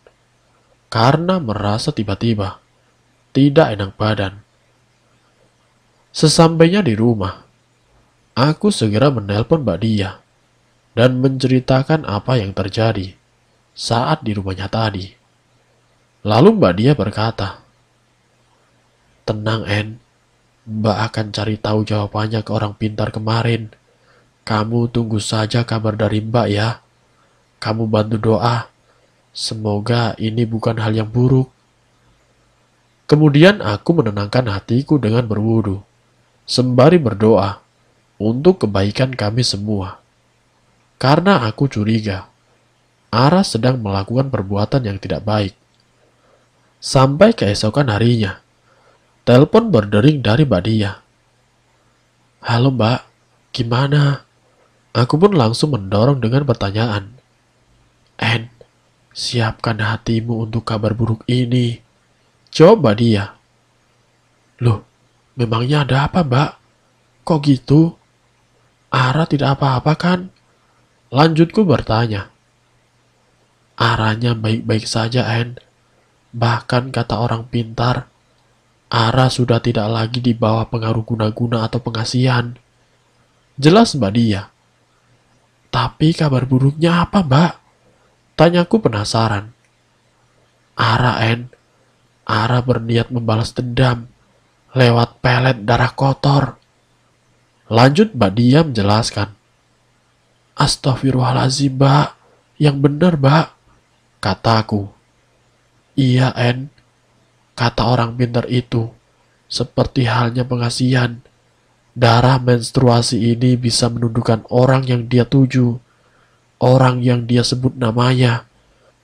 karena merasa tiba-tiba tidak enak badan. Sesampainya di rumah, Aku segera menelpon Mbak Dia dan menceritakan apa yang terjadi saat di rumahnya tadi. Lalu Mbak Dia berkata, Tenang, En. Mbak akan cari tahu jawabannya ke orang pintar kemarin. Kamu tunggu saja kabar dari Mbak ya. Kamu bantu doa. Semoga ini bukan hal yang buruk. Kemudian aku menenangkan hatiku dengan berwudu, sembari berdoa untuk kebaikan kami semua. Karena aku curiga, Ara sedang melakukan perbuatan yang tidak baik. Sampai keesokan harinya, telepon berdering dari Mbak Dia. Halo Mbak, gimana? Aku pun langsung mendorong dengan pertanyaan. En, siapkan hatimu untuk kabar buruk ini. Coba dia. Loh, memangnya ada apa, Mbak? Kok gitu? Ara tidak apa-apa kan? Lanjutku bertanya. Aranya baik-baik saja, En. Bahkan kata orang pintar, Ara sudah tidak lagi di bawah pengaruh guna-guna atau pengasihan. Jelas Mbak Dia. Tapi kabar buruknya apa, Mbak? Tanyaku penasaran. Ara, En. Ara berniat membalas dendam lewat pelet darah kotor. Lanjut Mbak Dia menjelaskan. Astaghfirullahaladzim, Mbak. Yang benar, Mbak. Kataku. Iya, En. Kata orang pintar itu. Seperti halnya pengasihan. Darah menstruasi ini bisa menundukkan orang yang dia tuju. Orang yang dia sebut namanya.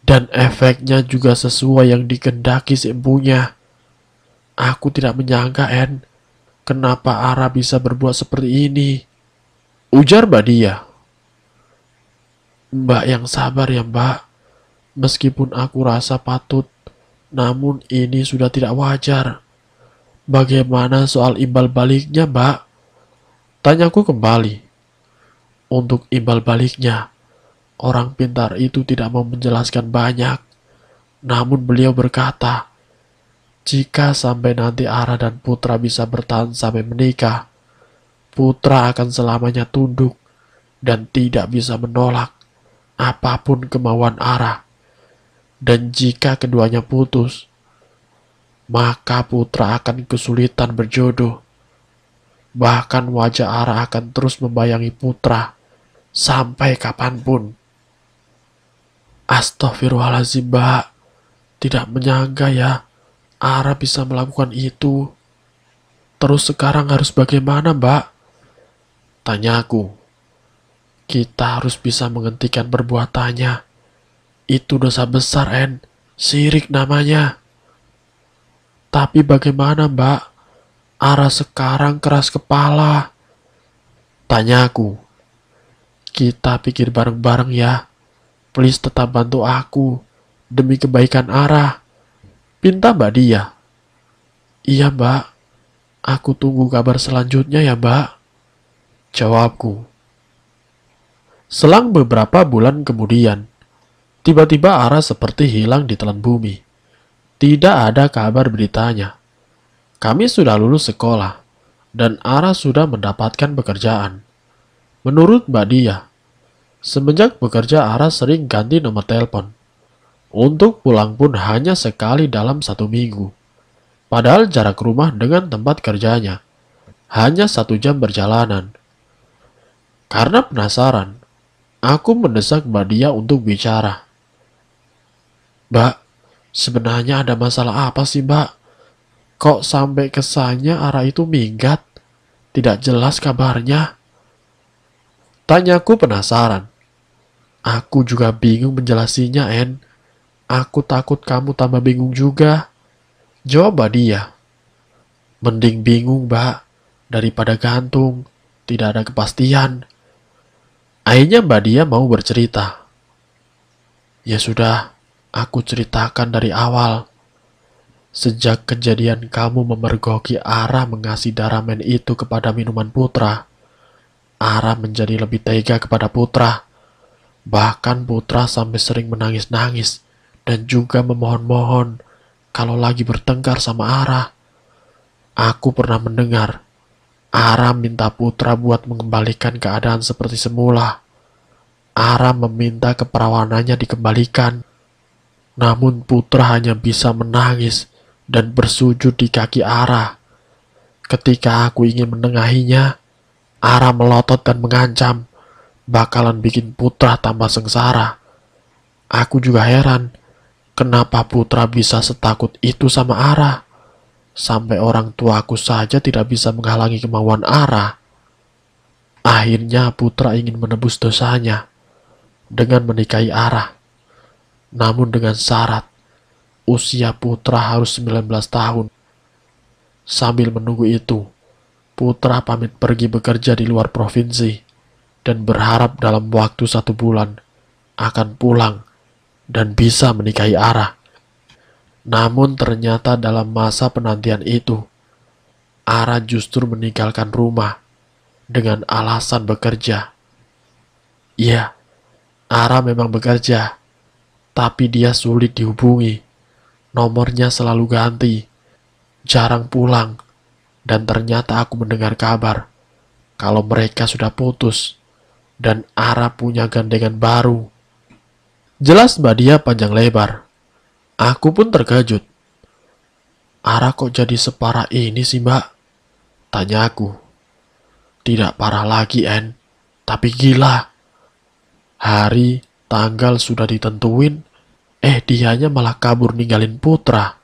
Dan efeknya juga sesuai yang dikendaki si empunya. Aku tidak menyangka, En Kenapa Ara bisa berbuat seperti ini? Ujar Mbak Dia. Mbak yang sabar ya mbak. Meskipun aku rasa patut, namun ini sudah tidak wajar. Bagaimana soal imbal baliknya mbak? Tanyaku kembali. Untuk imbal baliknya, orang pintar itu tidak mau menjelaskan banyak. Namun beliau berkata, jika sampai nanti Ara dan Putra bisa bertahan sampai menikah, Putra akan selamanya tunduk dan tidak bisa menolak apapun kemauan Ara. Dan jika keduanya putus, maka Putra akan kesulitan berjodoh. Bahkan wajah Ara akan terus membayangi Putra sampai kapanpun. Astaghfirullahaladzim, Mbak. Tidak menyangka ya, Ara bisa melakukan itu. Terus sekarang harus bagaimana, Mbak? Tanya aku. Kita harus bisa menghentikan perbuatannya. Itu dosa besar, En. Sirik namanya. Tapi bagaimana, Mbak? Ara sekarang keras kepala. Tanya aku. Kita pikir bareng-bareng ya. Please tetap bantu aku. Demi kebaikan Ara. Pinta Mbak dia. Iya, Mbak. Aku tunggu kabar selanjutnya ya, Mbak. Jawabku. Selang beberapa bulan kemudian, tiba-tiba Ara seperti hilang di telan bumi. Tidak ada kabar beritanya. Kami sudah lulus sekolah, dan Ara sudah mendapatkan pekerjaan. Menurut Mbak Dia, semenjak bekerja Ara sering ganti nomor telepon. Untuk pulang pun hanya sekali dalam satu minggu. Padahal jarak rumah dengan tempat kerjanya hanya satu jam berjalanan. Karena penasaran, aku mendesak Mbak Dia untuk bicara. Mbak, sebenarnya ada masalah apa sih Mbak? Kok sampai kesannya arah itu minggat? Tidak jelas kabarnya. Tanyaku penasaran. Aku juga bingung menjelasinya, En. Aku takut kamu tambah bingung juga. Jawab dia. Mending bingung, Mbak, daripada gantung. Tidak ada kepastian. Akhirnya Mbak dia mau bercerita. Ya sudah, aku ceritakan dari awal. Sejak kejadian kamu memergoki Ara mengasih darah men itu kepada minuman putra, Ara menjadi lebih tega kepada putra. Bahkan putra sampai sering menangis-nangis dan juga memohon-mohon kalau lagi bertengkar sama Ara. Aku pernah mendengar Ara minta putra buat mengembalikan keadaan seperti semula. Ara meminta keperawanannya dikembalikan. Namun putra hanya bisa menangis dan bersujud di kaki Ara. Ketika aku ingin menengahinya, Ara melotot dan mengancam, bakalan bikin putra tambah sengsara. Aku juga heran, Kenapa Putra bisa setakut itu sama Ara? Sampai orang tuaku saja tidak bisa menghalangi kemauan Ara. Akhirnya Putra ingin menebus dosanya dengan menikahi Ara. Namun dengan syarat, usia Putra harus 19 tahun. Sambil menunggu itu, Putra pamit pergi bekerja di luar provinsi dan berharap dalam waktu satu bulan akan pulang dan bisa menikahi Ara. Namun ternyata dalam masa penantian itu, Ara justru meninggalkan rumah dengan alasan bekerja. Iya, Ara memang bekerja, tapi dia sulit dihubungi. Nomornya selalu ganti, jarang pulang, dan ternyata aku mendengar kabar kalau mereka sudah putus dan Ara punya gandengan baru. Jelas mbak dia panjang lebar. Aku pun terkejut. Ara kok jadi separah ini sih mbak? Tanya aku. Tidak parah lagi, En. Tapi gila. Hari, tanggal sudah ditentuin. Eh, dianya malah kabur ninggalin putra.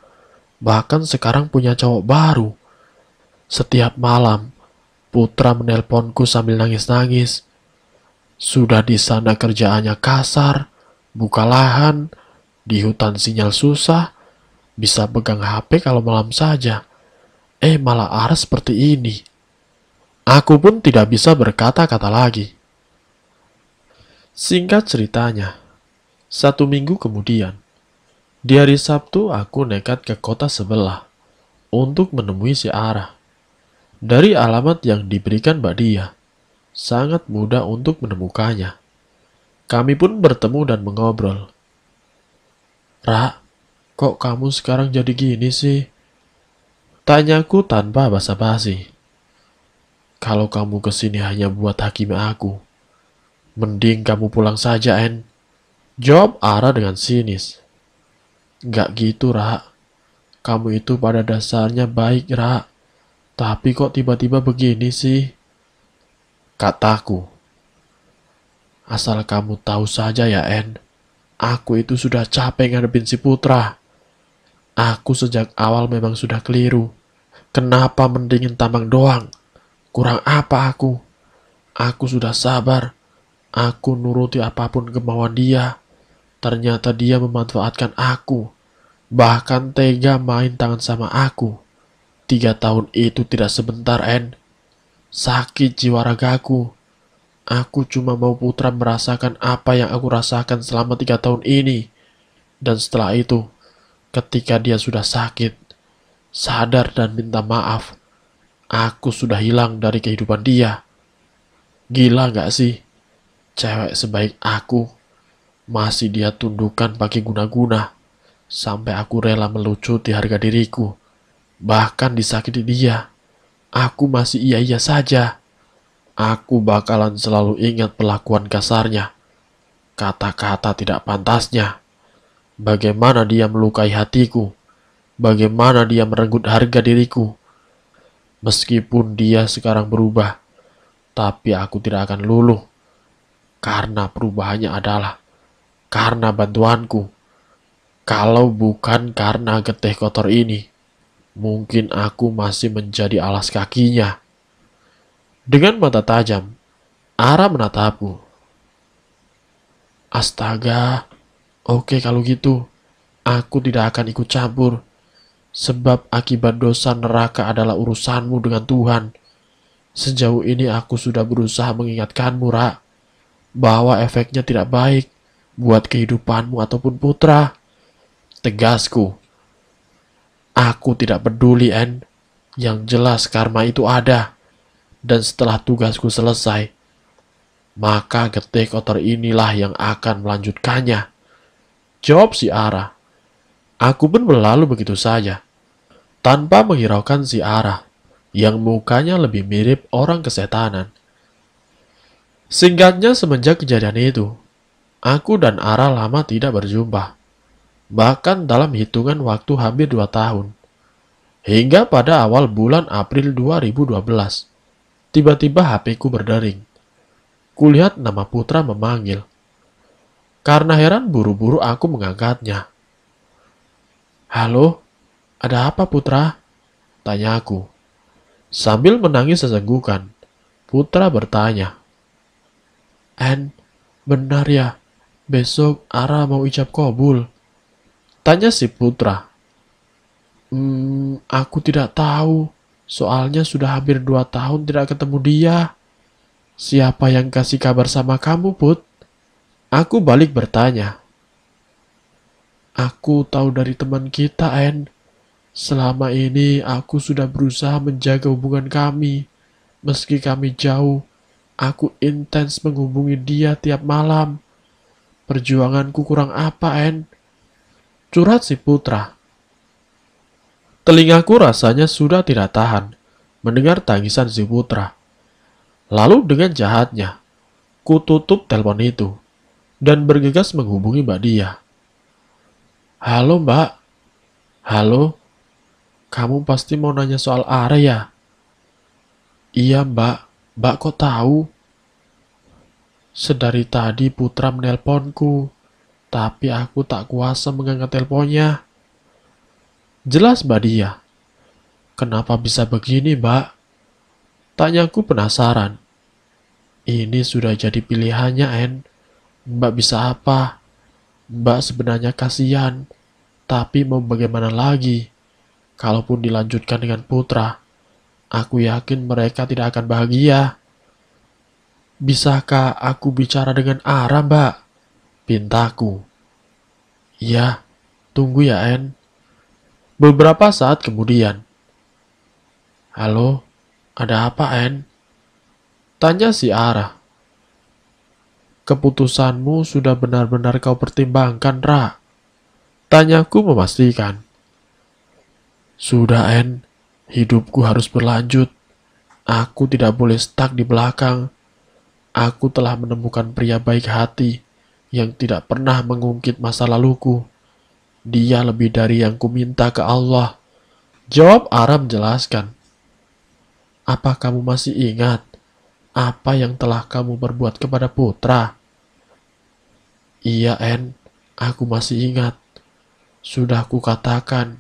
Bahkan sekarang punya cowok baru. Setiap malam, putra menelponku sambil nangis-nangis. Sudah di sana kerjaannya kasar, buka lahan, di hutan sinyal susah, bisa pegang HP kalau malam saja. Eh, malah arah seperti ini. Aku pun tidak bisa berkata-kata lagi. Singkat ceritanya, satu minggu kemudian, di hari Sabtu aku nekat ke kota sebelah untuk menemui si Arah Dari alamat yang diberikan Mbak Dia, sangat mudah untuk menemukannya. Kami pun bertemu dan mengobrol. Ra, kok kamu sekarang jadi gini sih? Tanyaku tanpa basa-basi. Kalau kamu kesini hanya buat hakim aku, mending kamu pulang saja, En. Jawab Ara dengan sinis. Gak gitu, Ra. Kamu itu pada dasarnya baik, Ra. Tapi kok tiba-tiba begini sih? Kataku. Asal kamu tahu saja ya, En. Aku itu sudah capek ngadepin si Putra. Aku sejak awal memang sudah keliru. Kenapa mendingin tambang doang? Kurang apa aku? Aku sudah sabar. Aku nuruti apapun kemauan dia. Ternyata dia memanfaatkan aku. Bahkan tega main tangan sama aku. Tiga tahun itu tidak sebentar, En. Sakit jiwa ragaku. Aku cuma mau putra merasakan apa yang aku rasakan selama tiga tahun ini. Dan setelah itu, ketika dia sudah sakit, sadar dan minta maaf, aku sudah hilang dari kehidupan dia. Gila gak sih? Cewek sebaik aku, masih dia tundukkan pakai guna-guna, sampai aku rela melucuti harga diriku. Bahkan disakiti dia, aku masih iya-iya saja. Aku bakalan selalu ingat perlakuan kasarnya, kata-kata tidak pantasnya, bagaimana dia melukai hatiku, bagaimana dia merenggut harga diriku. Meskipun dia sekarang berubah, tapi aku tidak akan luluh, karena perubahannya adalah karena bantuanku. Kalau bukan karena getih kotor ini, mungkin aku masih menjadi alas kakinya. Dengan mata tajam, Ara menatapku. Astaga, oke kalau gitu, aku tidak akan ikut campur. Sebab akibat dosa neraka adalah urusanmu dengan Tuhan. Sejauh ini aku sudah berusaha mengingatkanmu, Ra, bahwa efeknya tidak baik buat kehidupanmu ataupun putra. Tegasku, aku tidak peduli, En. Yang jelas karma itu ada dan setelah tugasku selesai, maka getih kotor inilah yang akan melanjutkannya. Jawab si Ara. Aku pun berlalu begitu saja, tanpa menghiraukan si Ara, yang mukanya lebih mirip orang kesetanan. Singkatnya semenjak kejadian itu, aku dan Ara lama tidak berjumpa, bahkan dalam hitungan waktu hampir dua tahun, hingga pada awal bulan April 2012 Tiba-tiba HP-ku berdering. Kulihat nama Putra memanggil. Karena heran buru-buru aku mengangkatnya. Halo, ada apa Putra? Tanya aku. Sambil menangis sesenggukan, Putra bertanya. En, benar ya, besok Ara mau ucap kobul. Tanya si Putra. Hmm, aku tidak tahu. Soalnya sudah hampir dua tahun tidak ketemu dia. Siapa yang kasih kabar sama kamu, Put? Aku balik bertanya. Aku tahu dari teman kita, En. Selama ini aku sudah berusaha menjaga hubungan kami. Meski kami jauh, aku intens menghubungi dia tiap malam. Perjuanganku kurang apa, En? Curhat si Putra. Telingaku rasanya sudah tidak tahan mendengar tangisan si putra. Lalu dengan jahatnya, ku tutup telepon itu dan bergegas menghubungi Mbak Dia. Halo Mbak, halo, kamu pasti mau nanya soal Are ya? Iya Mbak, Mbak kok tahu? Sedari tadi putra menelponku, tapi aku tak kuasa mengangkat teleponnya. Jelas Mbak Dia. Kenapa bisa begini, Mbak? Tanyaku penasaran. Ini sudah jadi pilihannya, En. Mbak bisa apa? Mbak sebenarnya kasihan, tapi mau bagaimana lagi? Kalaupun dilanjutkan dengan putra, aku yakin mereka tidak akan bahagia. Bisakah aku bicara dengan Ara, Mbak? Pintaku. Ya, tunggu ya, En. Beberapa saat kemudian. Halo, ada apa, En? Tanya si Ara. Keputusanmu sudah benar-benar kau pertimbangkan, Ra. Tanyaku memastikan. Sudah, En. Hidupku harus berlanjut. Aku tidak boleh stuck di belakang. Aku telah menemukan pria baik hati yang tidak pernah mengungkit masa laluku dia lebih dari yang kuminta ke Allah. Jawab Aram jelaskan. Apa kamu masih ingat apa yang telah kamu berbuat kepada putra? Iya, En. Aku masih ingat. Sudah katakan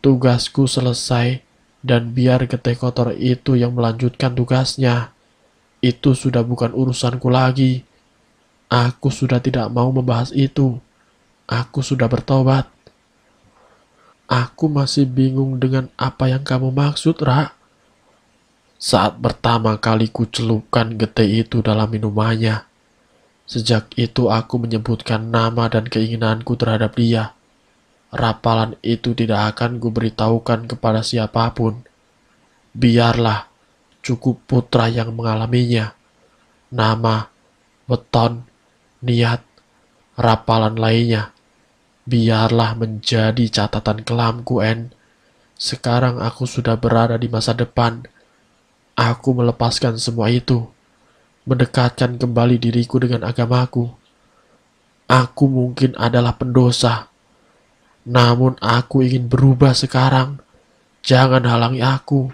tugasku selesai dan biar getih kotor itu yang melanjutkan tugasnya. Itu sudah bukan urusanku lagi. Aku sudah tidak mau membahas itu. Aku sudah bertobat. Aku masih bingung dengan apa yang kamu maksud, Ra. Saat pertama kali ku celupkan gete itu dalam minumannya, sejak itu aku menyebutkan nama dan keinginanku terhadap dia. Rapalan itu tidak akan ku beritahukan kepada siapapun. Biarlah cukup putra yang mengalaminya. Nama, weton, niat, rapalan lainnya Biarlah menjadi catatan kelamku, En. Sekarang aku sudah berada di masa depan. Aku melepaskan semua itu. Mendekatkan kembali diriku dengan agamaku. Aku mungkin adalah pendosa. Namun aku ingin berubah sekarang. Jangan halangi aku.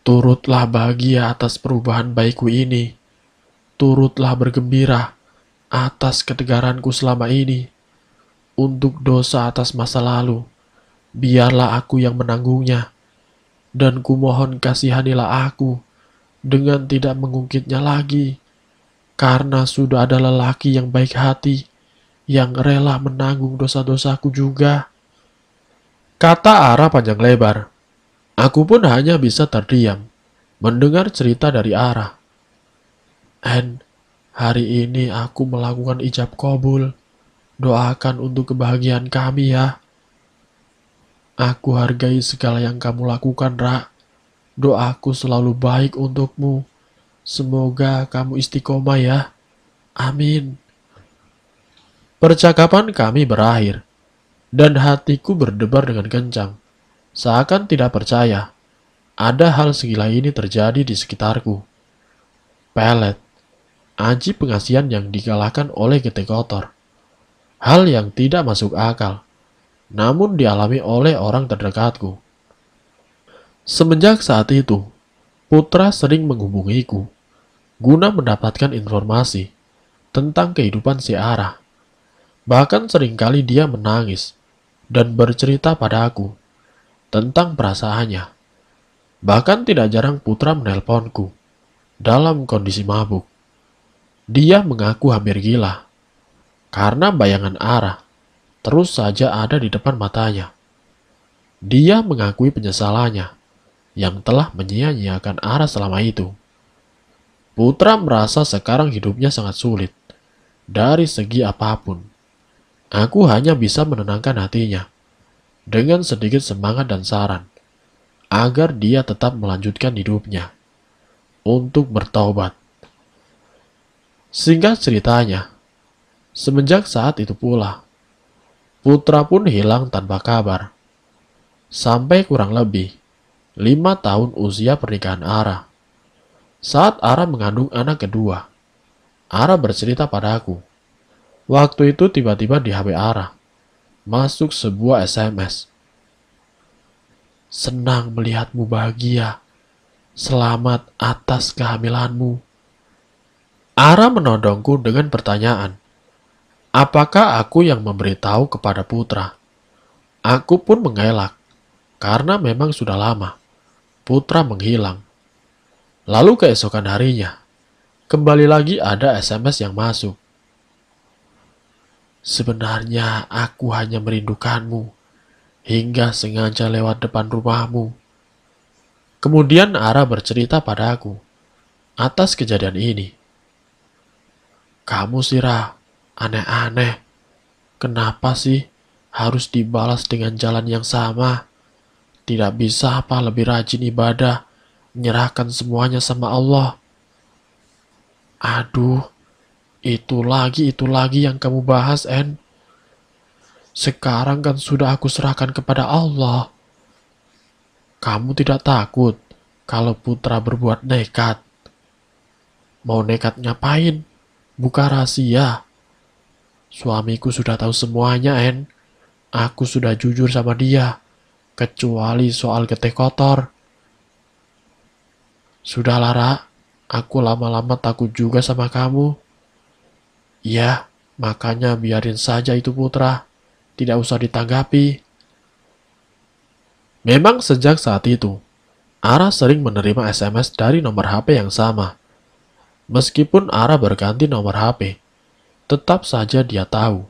Turutlah bahagia atas perubahan baikku ini. Turutlah bergembira atas ketegaranku selama ini untuk dosa atas masa lalu. Biarlah aku yang menanggungnya, dan kumohon kasihanilah aku dengan tidak mengungkitnya lagi, karena sudah ada lelaki yang baik hati yang rela menanggung dosa-dosaku juga. Kata Ara panjang lebar. Aku pun hanya bisa terdiam, mendengar cerita dari Ara. And hari ini aku melakukan ijab kobul Doakan untuk kebahagiaan kami ya. Aku hargai segala yang kamu lakukan, Ra. Doaku selalu baik untukmu. Semoga kamu istiqomah ya. Amin. Percakapan kami berakhir, dan hatiku berdebar dengan kencang. Seakan tidak percaya, ada hal segila ini terjadi di sekitarku. Pelet, aji pengasian yang dikalahkan oleh getek kotor. Hal yang tidak masuk akal, namun dialami oleh orang terdekatku. Semenjak saat itu, Putra sering menghubungiku guna mendapatkan informasi tentang kehidupan si Ara. Bahkan seringkali dia menangis dan bercerita padaku tentang perasaannya. Bahkan tidak jarang Putra menelponku dalam kondisi mabuk. Dia mengaku hampir gila karena bayangan arah terus saja ada di depan matanya. Dia mengakui penyesalannya yang telah menyia-nyiakan arah selama itu. Putra merasa sekarang hidupnya sangat sulit dari segi apapun. Aku hanya bisa menenangkan hatinya dengan sedikit semangat dan saran agar dia tetap melanjutkan hidupnya untuk bertobat. Singkat ceritanya, Semenjak saat itu pula, putra pun hilang tanpa kabar. Sampai kurang lebih lima tahun usia pernikahan Ara. Saat Ara mengandung anak kedua, Ara bercerita padaku. Waktu itu tiba-tiba di HP Ara masuk sebuah SMS. Senang melihatmu bahagia. Selamat atas kehamilanmu. Ara menodongku dengan pertanyaan. Apakah aku yang memberitahu kepada putra? Aku pun mengelak, karena memang sudah lama. Putra menghilang. Lalu keesokan harinya, kembali lagi ada SMS yang masuk. Sebenarnya aku hanya merindukanmu, hingga sengaja lewat depan rumahmu. Kemudian Ara bercerita padaku atas kejadian ini. Kamu sirah, Aneh-aneh. Kenapa sih harus dibalas dengan jalan yang sama? Tidak bisa apa lebih rajin ibadah, menyerahkan semuanya sama Allah. Aduh, itu lagi, itu lagi yang kamu bahas, En. Sekarang kan sudah aku serahkan kepada Allah. Kamu tidak takut kalau putra berbuat nekat. Mau nekat ngapain? Buka rahasia. Suamiku sudah tahu semuanya, En. Aku sudah jujur sama dia, kecuali soal getih kotor. Sudah, Lara. Aku lama-lama takut juga sama kamu. Iya, makanya biarin saja itu putra. Tidak usah ditanggapi. Memang sejak saat itu, Ara sering menerima SMS dari nomor HP yang sama. Meskipun Ara berganti nomor HP, tetap saja dia tahu.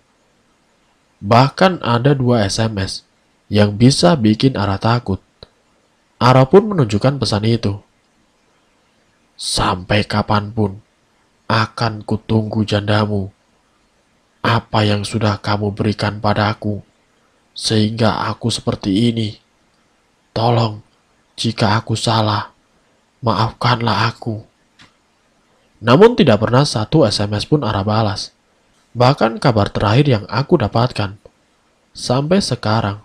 Bahkan ada dua SMS yang bisa bikin Ara takut. Ara pun menunjukkan pesan itu. Sampai kapanpun akan kutunggu jandamu. Apa yang sudah kamu berikan padaku, sehingga aku seperti ini. Tolong, jika aku salah, maafkanlah aku. Namun tidak pernah satu SMS pun Ara balas. Bahkan kabar terakhir yang aku dapatkan. Sampai sekarang,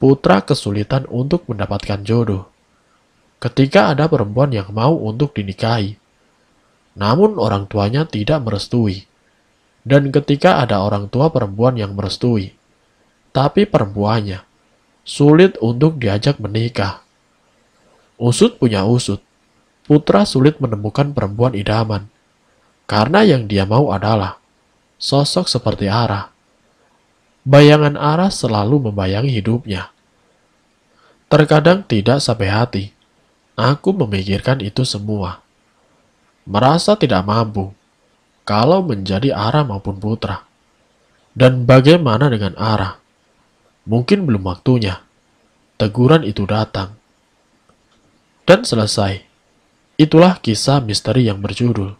putra kesulitan untuk mendapatkan jodoh. Ketika ada perempuan yang mau untuk dinikahi, namun orang tuanya tidak merestui. Dan ketika ada orang tua perempuan yang merestui, tapi perempuannya sulit untuk diajak menikah. Usut punya usut, putra sulit menemukan perempuan idaman, karena yang dia mau adalah sosok seperti Ara. Bayangan Ara selalu membayangi hidupnya. Terkadang tidak sampai hati, aku memikirkan itu semua. Merasa tidak mampu, kalau menjadi Ara maupun Putra. Dan bagaimana dengan Ara? Mungkin belum waktunya. Teguran itu datang. Dan selesai. Itulah kisah misteri yang berjudul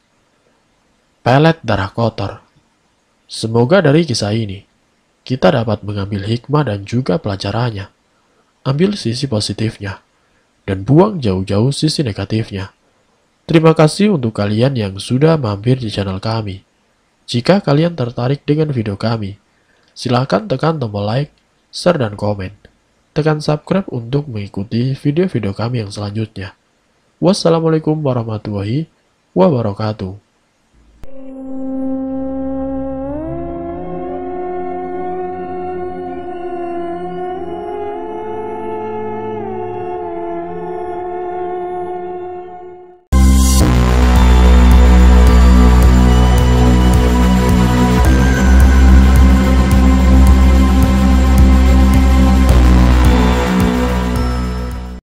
Pelet Darah Kotor. Semoga dari kisah ini, kita dapat mengambil hikmah dan juga pelajarannya. Ambil sisi positifnya, dan buang jauh-jauh sisi negatifnya. Terima kasih untuk kalian yang sudah mampir di channel kami. Jika kalian tertarik dengan video kami, silahkan tekan tombol like, share, dan komen. Tekan subscribe untuk mengikuti video-video kami yang selanjutnya. Wassalamualaikum warahmatullahi wabarakatuh.